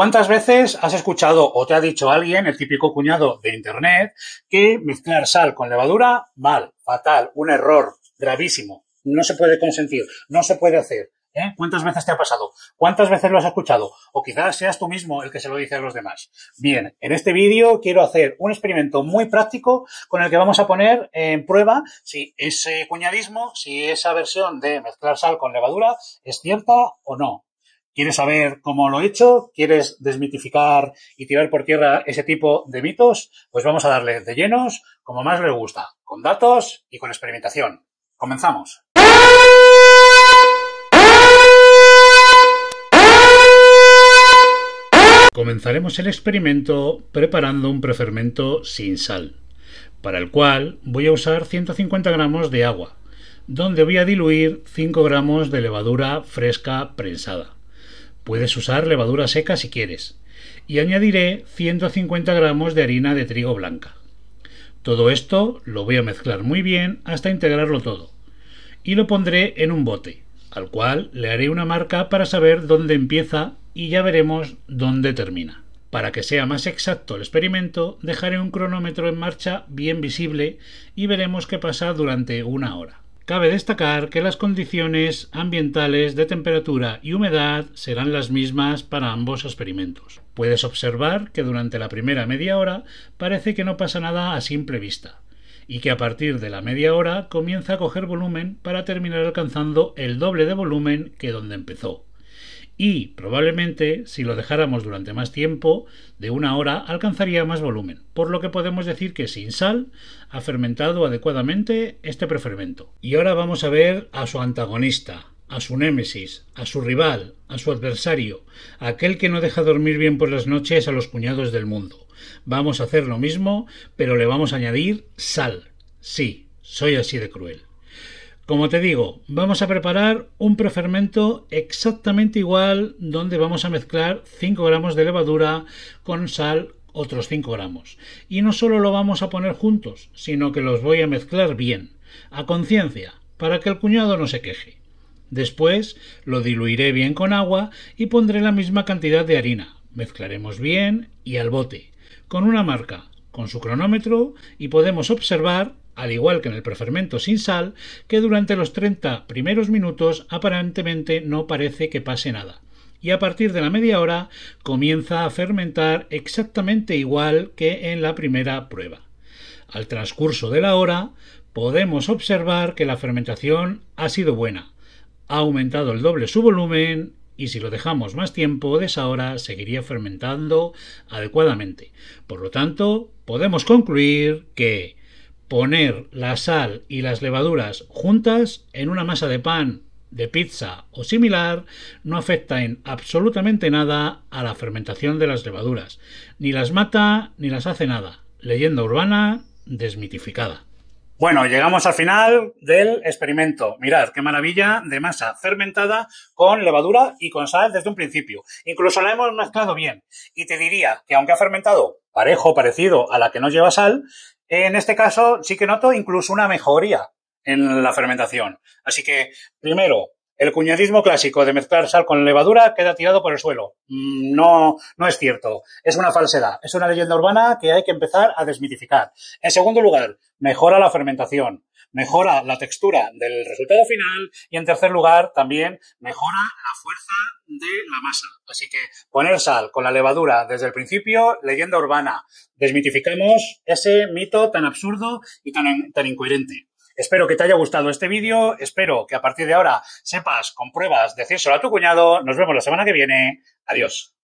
¿Cuántas veces has escuchado o te ha dicho alguien, el típico cuñado de Internet, que mezclar sal con levadura, mal, fatal, un error gravísimo, no se puede consentir, no se puede hacer? ¿eh? ¿Cuántas veces te ha pasado? ¿Cuántas veces lo has escuchado? O quizás seas tú mismo el que se lo dice a los demás. Bien, en este vídeo quiero hacer un experimento muy práctico con el que vamos a poner en prueba si ese cuñadismo, si esa versión de mezclar sal con levadura es cierta o no. ¿Quieres saber cómo lo he hecho? ¿Quieres desmitificar y tirar por tierra ese tipo de mitos? Pues vamos a darle de llenos como más le gusta, con datos y con experimentación. Comenzamos. Comenzaremos el experimento preparando un prefermento sin sal, para el cual voy a usar 150 gramos de agua, donde voy a diluir 5 gramos de levadura fresca prensada. Puedes usar levadura seca si quieres. Y añadiré 150 gramos de harina de trigo blanca. Todo esto lo voy a mezclar muy bien hasta integrarlo todo. Y lo pondré en un bote, al cual le haré una marca para saber dónde empieza y ya veremos dónde termina. Para que sea más exacto el experimento, dejaré un cronómetro en marcha bien visible y veremos qué pasa durante una hora. Cabe destacar que las condiciones ambientales de temperatura y humedad serán las mismas para ambos experimentos. Puedes observar que durante la primera media hora parece que no pasa nada a simple vista y que a partir de la media hora comienza a coger volumen para terminar alcanzando el doble de volumen que donde empezó y probablemente si lo dejáramos durante más tiempo, de una hora, alcanzaría más volumen, por lo que podemos decir que sin sal ha fermentado adecuadamente este prefermento. Y ahora vamos a ver a su antagonista, a su némesis, a su rival, a su adversario, aquel que no deja dormir bien por las noches a los cuñados del mundo. Vamos a hacer lo mismo, pero le vamos a añadir sal. Sí, soy así de cruel. Como te digo, vamos a preparar un prefermento exactamente igual donde vamos a mezclar 5 gramos de levadura con sal otros 5 gramos. Y no solo lo vamos a poner juntos, sino que los voy a mezclar bien, a conciencia, para que el cuñado no se queje. Después lo diluiré bien con agua y pondré la misma cantidad de harina. Mezclaremos bien y al bote, con una marca, con su cronómetro y podemos observar al igual que en el prefermento sin sal, que durante los 30 primeros minutos aparentemente no parece que pase nada. Y a partir de la media hora comienza a fermentar exactamente igual que en la primera prueba. Al transcurso de la hora podemos observar que la fermentación ha sido buena, ha aumentado el doble su volumen y si lo dejamos más tiempo de esa hora seguiría fermentando adecuadamente. Por lo tanto, podemos concluir que poner la sal y las levaduras juntas en una masa de pan, de pizza o similar no afecta en absolutamente nada a la fermentación de las levaduras, ni las mata ni las hace nada. Leyenda urbana desmitificada. Bueno, llegamos al final del experimento. Mirad, qué maravilla de masa fermentada con levadura y con sal desde un principio. Incluso la hemos mezclado bien. Y te diría que aunque ha fermentado parejo, parecido a la que no lleva sal, en este caso sí que noto incluso una mejoría en la fermentación. Así que, primero, el cuñadismo clásico de mezclar sal con levadura queda tirado por el suelo. Mm, no, no es cierto. Es una falsedad. Es una leyenda urbana que hay que empezar a desmitificar. En segundo lugar, mejora la fermentación mejora la textura del resultado final y en tercer lugar también mejora la fuerza de la masa. Así que poner sal con la levadura desde el principio, leyenda urbana, desmitificamos ese mito tan absurdo y tan, tan incoherente. Espero que te haya gustado este vídeo, espero que a partir de ahora sepas, con compruebas, decírselo a tu cuñado. Nos vemos la semana que viene. Adiós.